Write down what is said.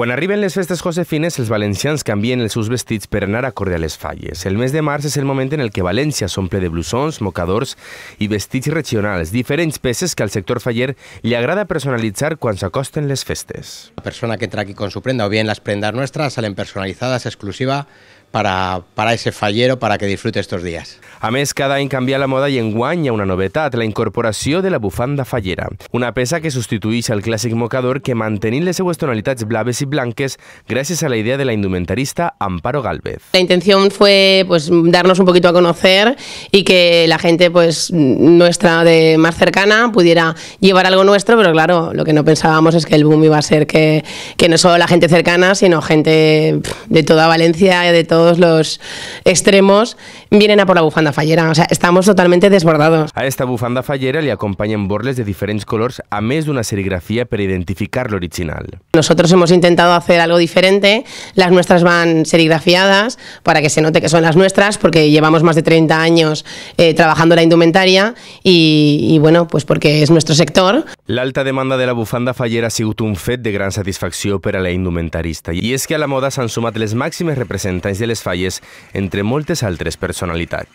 Quan arriben les festes josefines, els valencians canvien els seus vestits per anar acorde a les falles. El mes de març és el moment en el que València s'omple de blusons, mocadors i vestits regionals, diferents peces que al sector faller li agrada personalitzar quan s'acosten les festes. La persona que entra aquí con su prenda o bien las prendas nuestras salen personalizadas, exclusiva, para, para ese fallero para que disfrute estos días. A més, cada año cambia la moda y en una novedad, la incorporación de la bufanda fallera. Una pesa que sustituís al clásico mocador que mantenint les seues tonalitats blaves y blanques gracias a la idea de la indumentarista Amparo Galvez. La intención fue pues darnos un poquito a conocer y que la gente pues nuestra de más cercana pudiera llevar algo nuestro, pero claro, lo que no pensábamos es que el boom iba a ser que, que no solo la gente cercana, sino gente de toda Valencia, de todo todos los extremos, vienen a por la bufanda fallera. O sea, estamos totalmente desbordados. A esta bufanda fallera le acompañan borles de diferentes colores... a mes de una serigrafía para identificar lo original. Nosotros hemos intentado hacer algo diferente. Las nuestras van serigrafiadas para que se note que son las nuestras, porque llevamos más de 30 años eh, trabajando la indumentaria y, bueno, pues porque es nuestro sector. La alta demanda de la bufanda fallera ha sido un fet de gran satisfacción para la indumentarista. ...y es que a la moda s'han sumat les màximes representants falles entre moltes tres personalidad.